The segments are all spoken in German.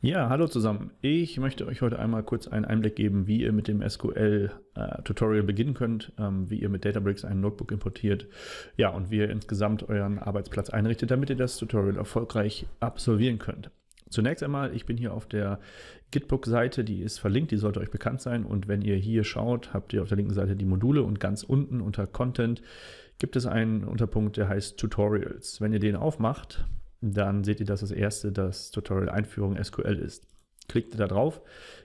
Ja, hallo zusammen. Ich möchte euch heute einmal kurz einen Einblick geben, wie ihr mit dem SQL-Tutorial äh, beginnen könnt, ähm, wie ihr mit Databricks ein Notebook importiert, ja, und wie ihr insgesamt euren Arbeitsplatz einrichtet, damit ihr das Tutorial erfolgreich absolvieren könnt. Zunächst einmal, ich bin hier auf der Gitbook-Seite, die ist verlinkt, die sollte euch bekannt sein. Und wenn ihr hier schaut, habt ihr auf der linken Seite die Module und ganz unten unter Content gibt es einen Unterpunkt, der heißt Tutorials. Wenn ihr den aufmacht, dann seht ihr, dass das erste das Tutorial Einführung SQL ist. Klickt ihr da drauf,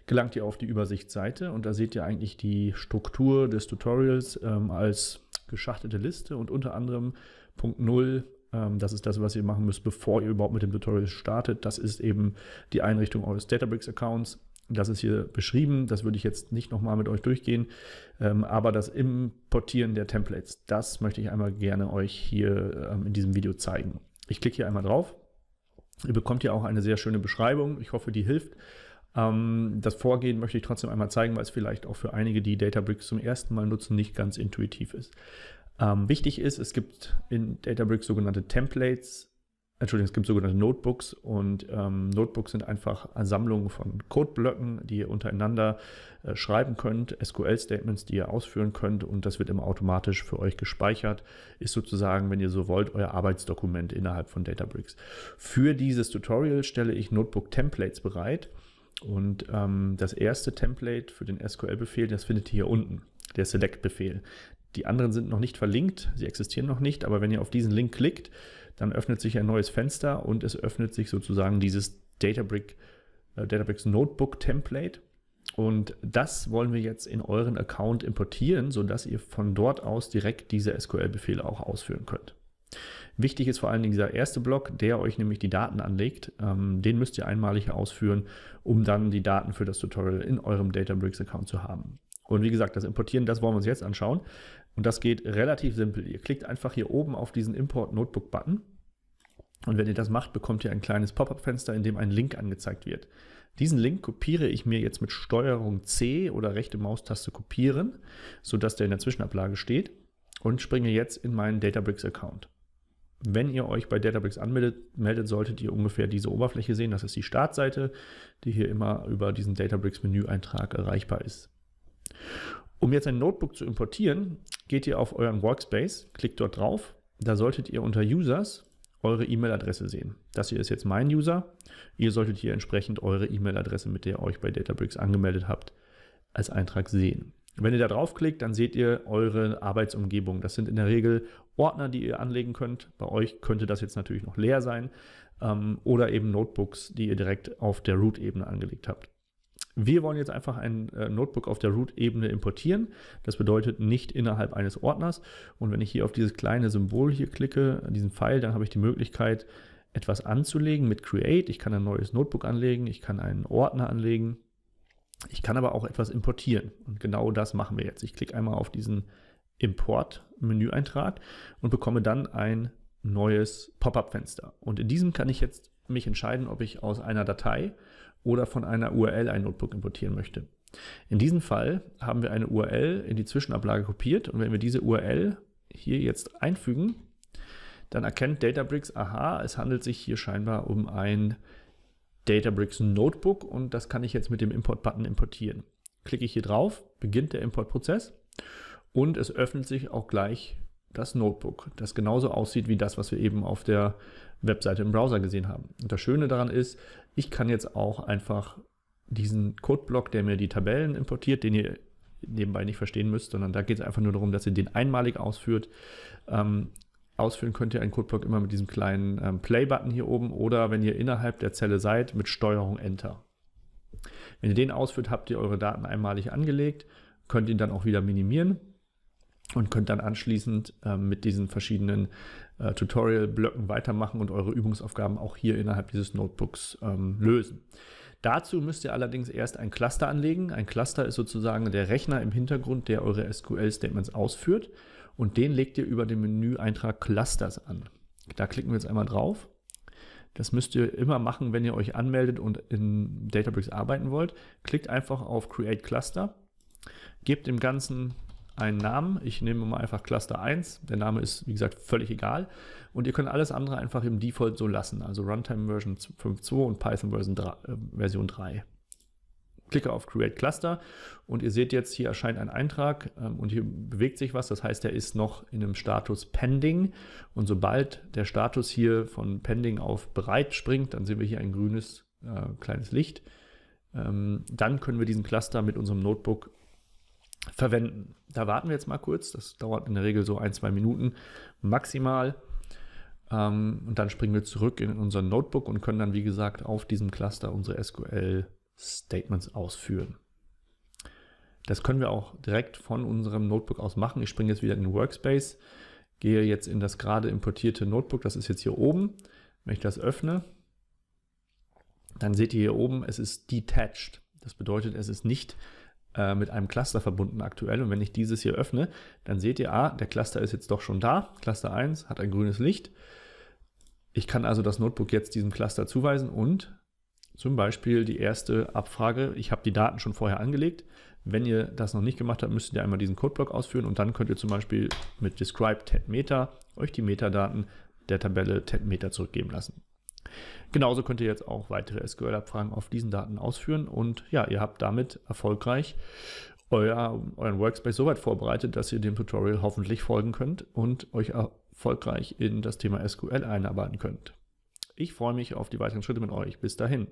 gelangt ihr auf die Übersichtsseite und da seht ihr eigentlich die Struktur des Tutorials ähm, als geschachtelte Liste und unter anderem Punkt 0, ähm, das ist das, was ihr machen müsst, bevor ihr überhaupt mit dem Tutorial startet. Das ist eben die Einrichtung eures Databricks-Accounts. Das ist hier beschrieben, das würde ich jetzt nicht nochmal mit euch durchgehen, ähm, aber das Importieren der Templates, das möchte ich einmal gerne euch hier ähm, in diesem Video zeigen. Ich klicke hier einmal drauf. Ihr bekommt hier auch eine sehr schöne Beschreibung. Ich hoffe, die hilft. Ähm, das Vorgehen möchte ich trotzdem einmal zeigen, weil es vielleicht auch für einige, die Databricks zum ersten Mal nutzen, nicht ganz intuitiv ist. Ähm, wichtig ist, es gibt in Databricks sogenannte Templates, Entschuldigung, es gibt sogenannte Notebooks und ähm, Notebooks sind einfach Sammlungen von Codeblöcken, die ihr untereinander äh, schreiben könnt, SQL-Statements, die ihr ausführen könnt und das wird immer automatisch für euch gespeichert. Ist sozusagen, wenn ihr so wollt, euer Arbeitsdokument innerhalb von Databricks. Für dieses Tutorial stelle ich Notebook-Templates bereit. Und ähm, das erste Template für den SQL-Befehl, das findet ihr hier unten, der Select-Befehl. Die anderen sind noch nicht verlinkt, sie existieren noch nicht, aber wenn ihr auf diesen Link klickt, dann öffnet sich ein neues Fenster und es öffnet sich sozusagen dieses Databrick, äh, Databricks Notebook Template. Und das wollen wir jetzt in euren Account importieren, sodass ihr von dort aus direkt diese SQL-Befehle auch ausführen könnt. Wichtig ist vor allen Dingen dieser erste Block, der euch nämlich die Daten anlegt. Ähm, den müsst ihr einmalig ausführen, um dann die Daten für das Tutorial in eurem Databricks-Account zu haben. Und wie gesagt, das Importieren, das wollen wir uns jetzt anschauen. Und das geht relativ simpel. Ihr klickt einfach hier oben auf diesen Import Notebook Button. Und wenn ihr das macht, bekommt ihr ein kleines Pop-up-Fenster, in dem ein Link angezeigt wird. Diesen Link kopiere ich mir jetzt mit Steuerung C oder rechte Maustaste kopieren, sodass der in der Zwischenablage steht und springe jetzt in meinen Databricks-Account. Wenn ihr euch bei Databricks anmeldet, meldet, solltet ihr ungefähr diese Oberfläche sehen. Das ist die Startseite, die hier immer über diesen Databricks-Menüeintrag erreichbar ist. Um jetzt ein Notebook zu importieren, geht ihr auf euren Workspace, klickt dort drauf. Da solltet ihr unter Users eure E-Mail-Adresse sehen. Das hier ist jetzt mein User. Ihr solltet hier entsprechend eure E-Mail-Adresse, mit der ihr euch bei Databricks angemeldet habt, als Eintrag sehen. Wenn ihr da draufklickt, dann seht ihr eure Arbeitsumgebung. Das sind in der Regel Ordner, die ihr anlegen könnt. Bei euch könnte das jetzt natürlich noch leer sein ähm, oder eben Notebooks, die ihr direkt auf der Root-Ebene angelegt habt. Wir wollen jetzt einfach ein äh, Notebook auf der Root-Ebene importieren. Das bedeutet nicht innerhalb eines Ordners. Und wenn ich hier auf dieses kleine Symbol hier klicke, diesen Pfeil, dann habe ich die Möglichkeit, etwas anzulegen mit Create. Ich kann ein neues Notebook anlegen, ich kann einen Ordner anlegen. Ich kann aber auch etwas importieren. Und genau das machen wir jetzt. Ich klicke einmal auf diesen Import-Menüeintrag und bekomme dann ein neues Pop-up-Fenster. Und in diesem kann ich jetzt mich entscheiden, ob ich aus einer Datei oder von einer URL ein Notebook importieren möchte. In diesem Fall haben wir eine URL in die Zwischenablage kopiert und wenn wir diese URL hier jetzt einfügen, dann erkennt Databricks, aha, es handelt sich hier scheinbar um ein Databricks Notebook und das kann ich jetzt mit dem Import-Button importieren. Klicke ich hier drauf, beginnt der Importprozess und es öffnet sich auch gleich das Notebook, das genauso aussieht wie das, was wir eben auf der Webseite im Browser gesehen haben. Und das Schöne daran ist, ich kann jetzt auch einfach diesen Codeblock, der mir die Tabellen importiert, den ihr nebenbei nicht verstehen müsst, sondern da geht es einfach nur darum, dass ihr den einmalig ausführt. Ähm, ausführen könnt ihr einen Codeblock immer mit diesem kleinen ähm, Play-Button hier oben oder wenn ihr innerhalb der Zelle seid, mit Steuerung Enter. Wenn ihr den ausführt, habt ihr eure Daten einmalig angelegt, könnt ihn dann auch wieder minimieren und könnt dann anschließend äh, mit diesen verschiedenen äh, Tutorial-Blöcken weitermachen und eure Übungsaufgaben auch hier innerhalb dieses Notebooks ähm, lösen. Dazu müsst ihr allerdings erst ein Cluster anlegen. Ein Cluster ist sozusagen der Rechner im Hintergrund, der eure SQL-Statements ausführt und den legt ihr über den Menüeintrag Clusters an. Da klicken wir jetzt einmal drauf. Das müsst ihr immer machen, wenn ihr euch anmeldet und in Databricks arbeiten wollt. Klickt einfach auf Create Cluster, gebt dem Ganzen einen Namen. Ich nehme mal einfach Cluster 1. Der Name ist, wie gesagt, völlig egal. Und ihr könnt alles andere einfach im Default so lassen. Also Runtime Version 5.2 und Python Version 3, äh, Version 3. Klicke auf Create Cluster und ihr seht jetzt, hier erscheint ein Eintrag ähm, und hier bewegt sich was. Das heißt, er ist noch in einem Status Pending. Und sobald der Status hier von Pending auf bereit springt, dann sehen wir hier ein grünes äh, kleines Licht. Ähm, dann können wir diesen Cluster mit unserem Notebook verwenden. Da warten wir jetzt mal kurz. Das dauert in der Regel so ein, zwei Minuten maximal. Ähm, und dann springen wir zurück in unser Notebook und können dann, wie gesagt, auf diesem Cluster unsere SQL-Statements ausführen. Das können wir auch direkt von unserem Notebook aus machen. Ich springe jetzt wieder in den Workspace, gehe jetzt in das gerade importierte Notebook. Das ist jetzt hier oben. Wenn ich das öffne, dann seht ihr hier oben, es ist detached. Das bedeutet, es ist nicht äh, mit einem Cluster verbunden aktuell. Und wenn ich dieses hier öffne, dann seht ihr, ah, der Cluster ist jetzt doch schon da. Cluster 1 hat ein grünes Licht. Ich kann also das Notebook jetzt diesem Cluster zuweisen und zum Beispiel die erste Abfrage, ich habe die Daten schon vorher angelegt. Wenn ihr das noch nicht gemacht habt, müsstet ihr einmal diesen Codeblock ausführen und dann könnt ihr zum Beispiel mit describe ted meta euch die Metadaten der Tabelle ted meta zurückgeben lassen. Genauso könnt ihr jetzt auch weitere SQL-Abfragen auf diesen Daten ausführen und ja, ihr habt damit erfolgreich euer, euren Workspace so weit vorbereitet, dass ihr dem Tutorial hoffentlich folgen könnt und euch erfolgreich in das Thema SQL einarbeiten könnt. Ich freue mich auf die weiteren Schritte mit euch. Bis dahin.